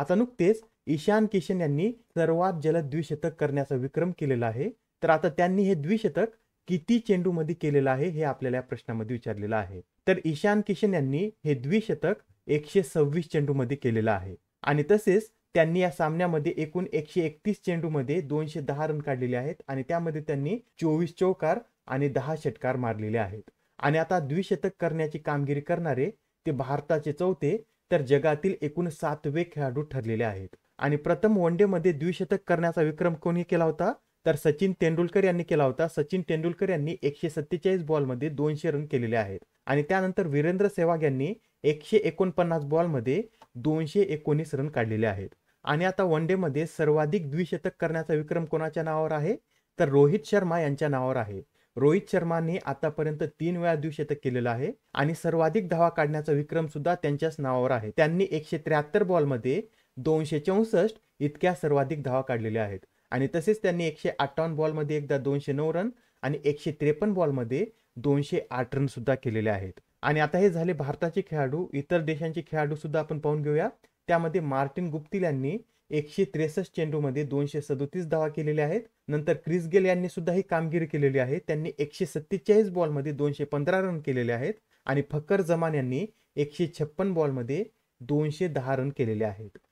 आता नुकतेच ईशान किशन यांनी सर्वात जलद द्विशतक करण्याचा विक्रम केलेला आहे तर आता त्यांनी हे द्विशतक किती चेंडूमध्ये केलेलं आहे हे आपल्याला या प्रश्नामध्ये विचारलेलं आहे तर ईशान किशन यांनी हे द्विशतक एकशे सव्वीस चेंडूमध्ये केलेलं आहे आणि तसेच त्यांनी या सामन्यामध्ये एकूण एकशे एकतीस चेंडूमध्ये दोनशे दहा रन काढलेले आहेत आणि त्यामध्ये त्यांनी चोवीस चौकार आणि दहा षटकार मारलेले आहेत आणि आता द्विशतक करण्याची कामगिरी करणारे ते भारताचे चौथे तर जगातील एकूण सातवे खेळाडू ठरलेले आहेत आणि प्रथम मध्ये द्विशतक करण्याचा विक्रम कोणी केला होता तर सचिन तेंडुलकर यांनी केला होता सचिन तेंडुलकर यांनी एकशे सत्तेचाळीस बॉलमध्ये दोनशे रन केलेले आहेत आणि त्यानंतर वीरेंद्र सेहवाग यांनी एकशे एकोणपन्नास बॉलमध्ये दोनशे एकोणीस रन काढलेले आहेत आणि आता वन डेमध्ये सर्वाधिक द्विशतक करण्याचा विक्रम कोणाच्या नावावर आहे तर रोहित शर्मा यांच्या नावावर आहे रोहित शर्माने आतापर्यंत तीन वेळा द्विशतक केलेलं आहे आणि सर्वाधिक धावा काढण्याचा विक्रम सुद्धा त्यांच्याच नावावर आहे त्यांनी एकशे त्र्याहत्तर बॉलमध्ये दोनशे चौसष्ट इतक्या सर्वाधिक धावा काढलेल्या आहेत आणि तसेच त्यांनी एकशे अठ्ठावन्न बॉलमध्ये एकदा दोनशे नऊ रन आणि एकशे त्रेपन्न बॉलमध्ये दोनशे आठ रन सुद्धा केलेले आहेत आणि आता हे झाले भारताचे खेळाडू इतर देशांचे खेळाडू सुद्धा आपण पाहून घेऊया त्यामध्ये मार्टिन गुप्तील यांनी एकशे त्रेसष्ट चेंडूमध्ये दोनशे सदोतीस धावा केलेल्या आहेत नंतर क्रिस गेल यांनी सुद्धा ही कामगिरी केलेली आहे त्यांनी एकशे सत्तेचाळीस बॉलमध्ये दोनशे पंधरा रन केलेले आहेत आणि फकर जमान यांनी एकशे छप्पन बॉलमध्ये दोनशे दहा रन केलेले आहेत